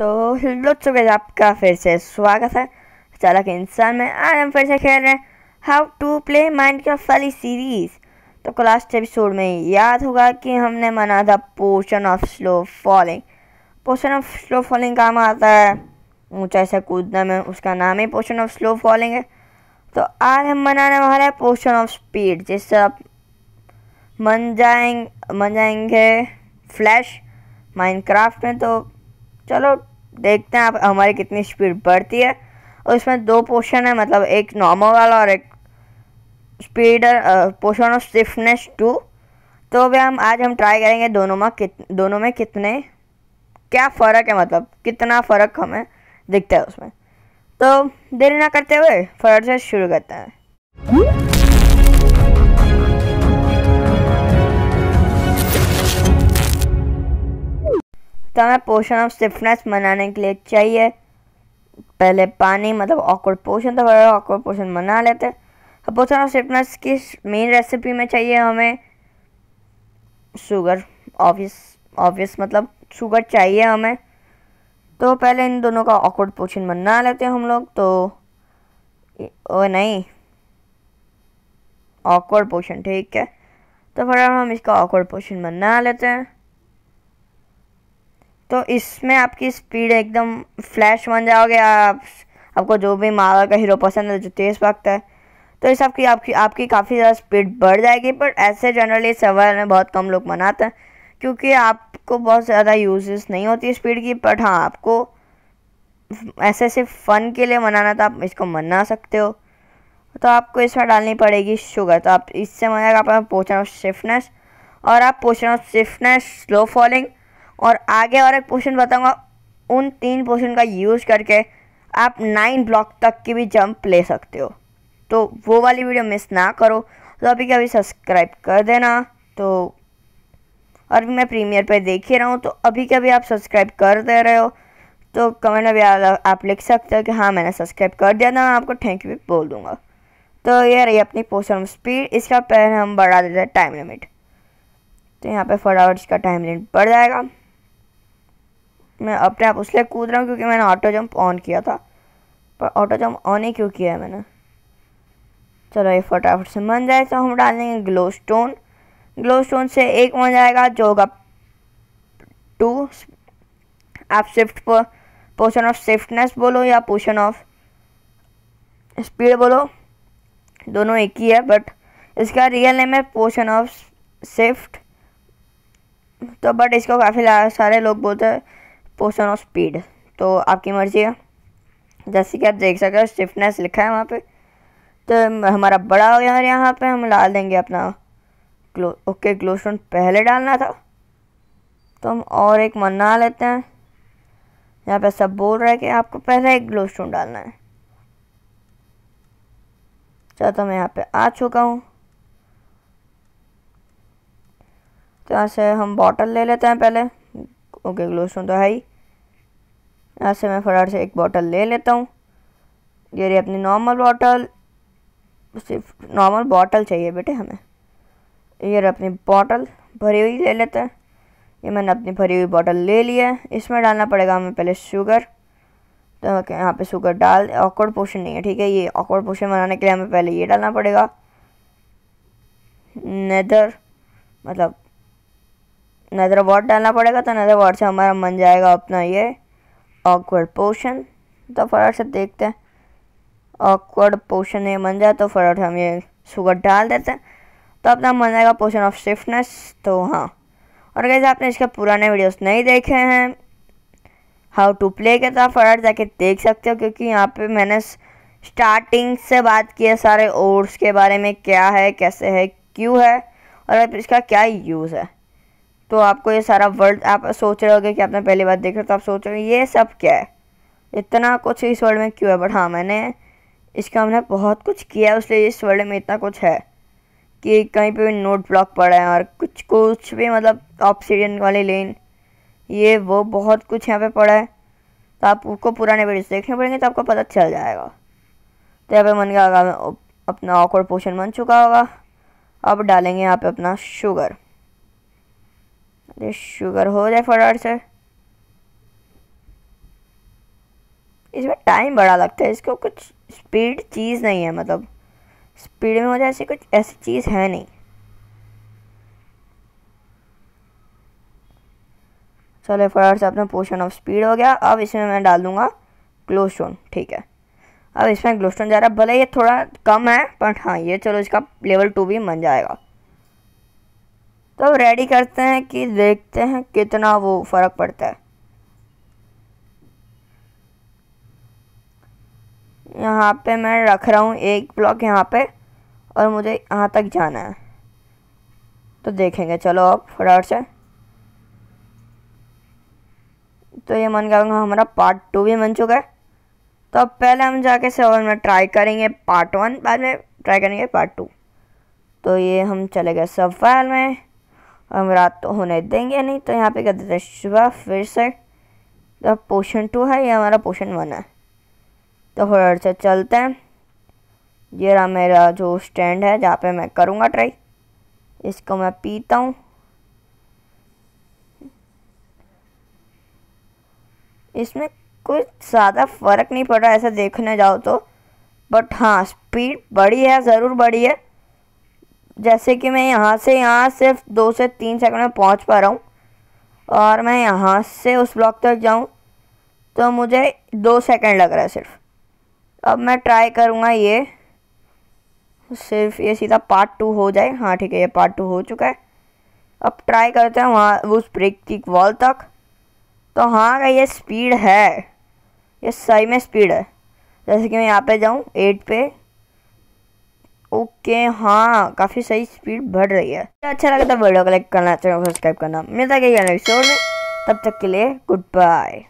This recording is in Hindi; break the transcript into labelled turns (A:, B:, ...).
A: तो लो चुके आपका फिर से स्वागत है चालक इंसान में आज हम फिर से खेल रहे हैं how to play Minecraft वाली सीरीज तो लास्ट एपिसोड में याद होगा कि हमने मना था potion of slow falling potion of slow falling काम आता है ऊंचाई से कूदने में उसका नाम ही पोशन ऑफ स्लो फॉलिंग है तो आज हम मनाने वाले हैं पोशन ऑफ स्पीड जिससे आप मन जाएंगे मन जाएंगे फ्लैश माइंड में तो चलो देखते हैं आप हमारी कितनी स्पीड बढ़ती है और इसमें दो पोशन है मतलब एक नॉर्मल वाला और एक speed potion of swiftness too तो अभी हम आज हम ट्राई करेंगे दोनों में कित दोनों में कितने क्या फ़र्क है मतलब कितना फ़र्क हमें दिखता है उसमें तो देरी ना करते हुए फर्ज से शुरू करते हैं तो हमें पोशन ऑफ स्टिफनेस बनाने के लिए चाहिए पहले पानी मतलब ऑकवर्ड पोशन था वगैरह ऑकवर्ड पोशन बना लेते तो पोशन ऑफ स्टिफनेस की मेन रेसिपी में चाहिए हमें शुगर ऑफिस ऑफिस मतलब शुगर चाहिए हमें तो पहले इन दोनों का ऑकवर्ड पोशन बना लेते हैं हम लोग तो ओ नहीं ऑकवर्ड पोशन ठीक है तो फिर हम इसका ऑकवर्ड पोशन बना लेते हैं तो इसमें आपकी स्पीड एकदम फ्लैश बन जाओगे आप आपको जो भी मारा का हीरो पसंद है जो तेज़ भागता है तो इस आपकी आपकी आपकी काफ़ी ज़्यादा स्पीड बढ़ जाएगी बट ऐसे जनरली सवाल में बहुत कम लोग मनाते हैं क्योंकि आपको बहुत ज़्यादा यूजेस नहीं होती स्पीड की बट हाँ आपको ऐसे सिर्फ फ़न के लिए मनाना तो आप इसको मना सकते हो तो आपको इसमें डालनी पड़ेगी शुगर तो आप इससे मनाएगा आप पोचन ऑफ स्विफ्टनेस और आप potion of swiftness slow falling और आगे और एक पोर्शन बताऊंगा उन तीन पोर्शन का यूज़ करके आप नाइन ब्लॉक तक की भी जंप ले सकते हो तो वो वाली वीडियो मिस ना करो तो अभी कभी अभी सब्सक्राइब कर देना तो और मैं प्रीमियर पे देख ही रहा हूँ तो अभी कभी अभी आप सब्सक्राइब कर दे रहे हो तो कमेंट में भी आप लिख सकते हो कि हाँ मैंने सब्सक्राइब कर दिया था मैं आपको थैंक यू भी बोल दूँगा तो ये रही अपनी पोस्टर स्पीड इसका पहले हम बढ़ा देते हैं टाइम लिमिट तो यहाँ पे फटाफट इसका टाइम लिमिट बढ़ जाएगा मैं अपने आप उसलिए कूद रहा हूँ क्योंकि मैंने ऑटो जंप ऑन किया था पर ऑटो जंप ऑन ही क्यों किया है मैंने चलो ये फटाफट से बन जाए तो हम डाल देंगे ग्लो स्टोन ग्लो स्टोन से एक बन जाएगा जो होगा टू आप स्विफ्ट पर पोशन ऑफ स्विफ्टनेस बोलो या पोशन ऑफ स्पीड बोलो दोनों एक ही है बट इसका रियल नेम है पोशन ऑफ स्विफ्ट तो बट इसको काफ़ी सारे लोग बोलते हैं पोर्सन ऑफ स्पीड तो आपकी मर्ज़ी है जैसे कि आप देख सकते हो स्टिफनेस लिखा है वहाँ पे तो हमारा बड़ा हो यार यहाँ पे हम डाल देंगे अपना ग्लो ओके ग्लोस्टोन पहले डालना था तो हम और एक मना लेते हैं यहाँ पे सब बोल रहा है कि आपको पहले एक ग्लोस्टोन डालना है चलो तो मैं यहाँ पे आ चुका हूँ तो यहाँ से हम बॉटल ले लेते हैं पहले ओके ग्लोस्टोन तो है ही यहाँ से मैं फटाफट से एक बॉटल ले लेता हूँ ये रही अपनी नॉर्मल बॉटल सिर्फ नॉर्मल बॉटल चाहिए बेटे हमें ये रही अपनी बॉटल भरी हुई ले लेते हैं ये मैंने अपनी भरी हुई बॉटल ले लिया है इसमें डालना पड़ेगा हमें पहले शुगर तो यहाँ पे शुगर डाल ऑकवर्ड पोशन नहीं है ठीक है ये ऑकवर्ड पोशन बनाने के लिए हमें पहले ये डालना पड़ेगा नेदर मतलब नेदर वॉट डालना पड़ेगा तो नदर वॉट से हमारा मन जाएगा अपना ये ऑकवर्ड पोशन तो फटाफट से देखते हैं ऑकवर्ड पोशन ये बन जाए तो फटाफट हम ये शुगर डाल देते हैं तो अपना बन जाएगा पोशन ऑफ स्विफ्टनेस तो हाँ और कैसे आपने इसके पुराने वीडियोस नहीं देखे हैं हाउ टू प्ले के तो आप फटाफट जाके देख सकते हो क्योंकि यहाँ पे मैंने स्टार्टिंग से बात की है सारे ओट्स के बारे में क्या है कैसे है क्यों है और इसका क्या यूज़ है तो आपको ये सारा वर्ल्ड आप सोच रहे होगे कि आपने पहली बार देखा तो आप सोच रहे हो ये सब क्या है इतना कुछ इस वर्ल्ड में क्यों है बट हाँ मैंने इसका हमने बहुत कुछ किया है उसलिए इस वर्ल्ड में इतना कुछ है कि कहीं पे भी नोट ब्लॉक पड़ा है और कुछ कुछ भी मतलब ऑप्सीडियन वाली लेन ये वो बहुत कुछ यहाँ पे पड़ा है तो आपको पुराने वीडियोस देखने पड़ेंगे तो आपको पता चल जाएगा तो यहाँ पे मन का अपना ऑकवर्ड पोषण बन चुका होगा अब डालेंगे यहाँ पे अपना शुगर This sugar हो जाए फटाफट से इसमें टाइम बड़ा लगता है इसको कुछ स्पीड चीज़ नहीं है मतलब स्पीड में हो जाए ऐसी कुछ ऐसी चीज़ है नहीं चलो फटाफट से अपना पोर्शन ऑफ स्पीड हो गया अब इसमें मैं डाल दूँगा ग्लोस्टोन ठीक है अब इसमें ग्लोस्टोन जा रहा है भले ये थोड़ा कम है बट हाँ ये चलो इसका लेवल टू भी बन जाएगा तो अब रेडी करते हैं कि देखते हैं कितना वो फ़र्क पड़ता है यहाँ पे मैं रख रहा हूँ एक ब्लॉक यहाँ पे और मुझे यहाँ तक जाना है तो देखेंगे चलो आप फटाफट से तो ये मन करूँगा हमारा पार्ट टू भी बन चुका है तो अब पहले हम जाके सेवन में ट्राई करेंगे पार्ट वन बाद में ट्राई करेंगे पार्ट टू तो ये हम चले गए सवाल में हम रात तो होने देंगे नहीं तो यहाँ पे कर देते हैं सुबह फिर से तो पोशन टू है ये हमारा पोशन वन है तो फिर से चलते हैं ये रहा मेरा जो स्टैंड है जहाँ पे मैं करूँगा ट्राई इसको मैं पीता हूँ इसमें कुछ ज़्यादा फ़र्क नहीं पड़ रहा ऐसा देखने जाओ तो बट हाँ स्पीड बड़ी है ज़रूर बड़ी है जैसे कि मैं यहाँ से यहाँ सिर्फ दो से तीन सेकंड में पहुँच पा रहा हूँ और मैं यहाँ से उस ब्लॉक तक जाऊँ तो मुझे दो सेकंड लग रहा है सिर्फ अब मैं ट्राई करूँगा ये सिर्फ ये सीधा पार्ट टू हो जाए हाँ ठीक है ये पार्ट टू हो चुका है अब ट्राई करते हैं वहाँ उस ब्रेक की वॉल तक तो हाँ का ये स्पीड है ये सही में स्पीड है जैसे कि मैं यहाँ पे जाऊँ एट पे ओके हाँ काफ़ी सही स्पीड बढ़ रही है अच्छा लगता है वीडियो को लाइक करना चैनल सब्सक्राइब करना मिलता है तब तक के लिए गुड बाय